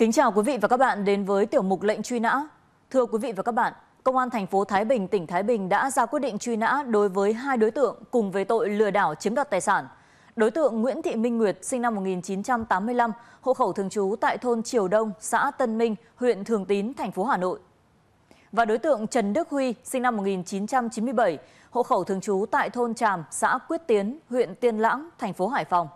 Kính chào quý vị và các bạn đến với tiểu mục lệnh truy nã. Thưa quý vị và các bạn, Công an thành phố Thái Bình, tỉnh Thái Bình đã ra quyết định truy nã đối với hai đối tượng cùng về tội lừa đảo chiếm đoạt tài sản. Đối tượng Nguyễn Thị Minh Nguyệt, sinh năm 1985, hộ khẩu thường trú tại thôn Triều Đông, xã Tân Minh, huyện Thường Tín, thành phố Hà Nội. Và đối tượng Trần Đức Huy, sinh năm 1997, hộ khẩu thường trú tại thôn Tràm, xã Quyết Tiến, huyện Tiên Lãng, thành phố Hải Phòng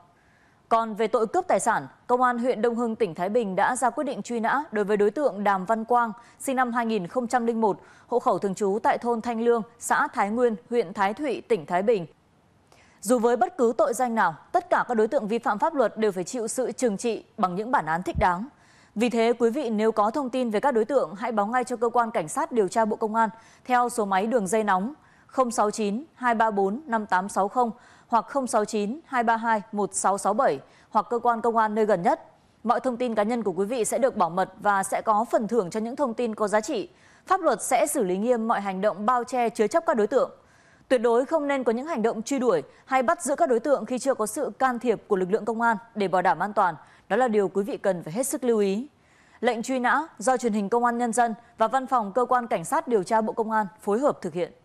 còn về tội cướp tài sản công an huyện đông hưng tỉnh thái bình đã ra quyết định truy nã đối với đối tượng đàm văn quang sinh năm 2001, hộ khẩu thường trú tại thôn thanh lương xã thái nguyên huyện thái thụy tỉnh thái bình dù với bất cứ tội danh nào tất cả các đối tượng vi phạm pháp luật đều phải chịu sự trừng trị bằng những bản án thích đáng vì thế quý vị nếu có thông tin về các đối tượng hãy báo ngay cho cơ quan cảnh sát điều tra bộ công an theo số máy đường dây nóng 069 234 5860 hoặc sáu mươi chín hoặc cơ quan công an nơi gần nhất mọi thông tin cá nhân của quý vị sẽ được bảo mật và sẽ có phần thưởng cho những thông tin có giá trị pháp luật sẽ xử lý nghiêm mọi hành động bao che chứa chấp các đối tượng tuyệt đối không nên có những hành động truy đuổi hay bắt giữ các đối tượng khi chưa có sự can thiệp của lực lượng công an để bảo đảm an toàn đó là điều quý vị cần phải hết sức lưu ý lệnh truy nã do truyền hình công an nhân dân và văn phòng cơ quan cảnh sát điều tra bộ công an phối hợp thực hiện